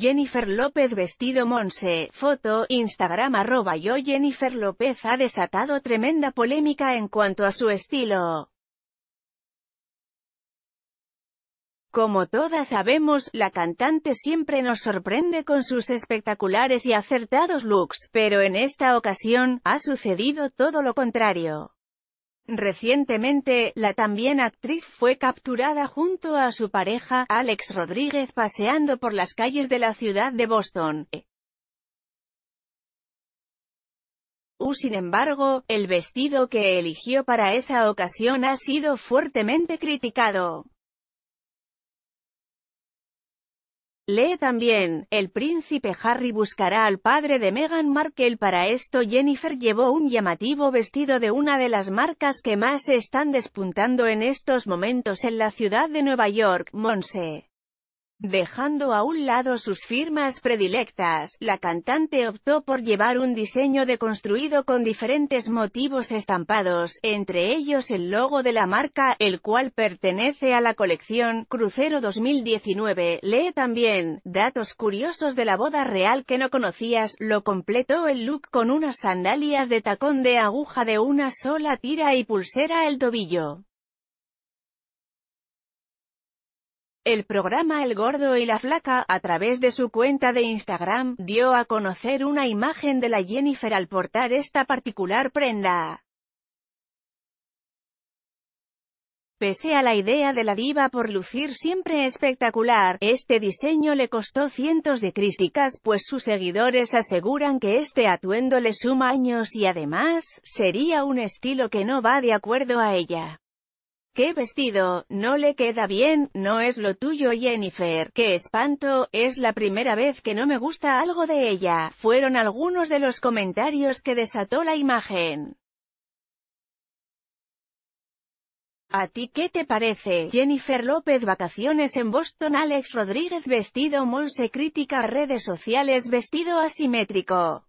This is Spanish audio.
Jennifer López vestido Monse, foto, Instagram arroba yo Jennifer López ha desatado tremenda polémica en cuanto a su estilo. Como todas sabemos, la cantante siempre nos sorprende con sus espectaculares y acertados looks, pero en esta ocasión, ha sucedido todo lo contrario. Recientemente, la también actriz fue capturada junto a su pareja, Alex Rodríguez, paseando por las calles de la ciudad de Boston. sin embargo, el vestido que eligió para esa ocasión ha sido fuertemente criticado. Lee también, el príncipe Harry buscará al padre de Meghan Markle para esto Jennifer llevó un llamativo vestido de una de las marcas que más se están despuntando en estos momentos en la ciudad de Nueva York, Monse. Dejando a un lado sus firmas predilectas, la cantante optó por llevar un diseño deconstruido con diferentes motivos estampados, entre ellos el logo de la marca, el cual pertenece a la colección Crucero 2019. Lee también, datos curiosos de la boda real que no conocías, lo completó el look con unas sandalias de tacón de aguja de una sola tira y pulsera el tobillo. El programa El Gordo y la Flaca, a través de su cuenta de Instagram, dio a conocer una imagen de la Jennifer al portar esta particular prenda. Pese a la idea de la diva por lucir siempre espectacular, este diseño le costó cientos de críticas pues sus seguidores aseguran que este atuendo le suma años y además, sería un estilo que no va de acuerdo a ella. ¿Qué vestido? No le queda bien, no es lo tuyo Jennifer. ¡Qué espanto! Es la primera vez que no me gusta algo de ella. Fueron algunos de los comentarios que desató la imagen. ¿A ti qué te parece? Jennifer López Vacaciones en Boston Alex Rodríguez Vestido Monse Crítica Redes Sociales Vestido Asimétrico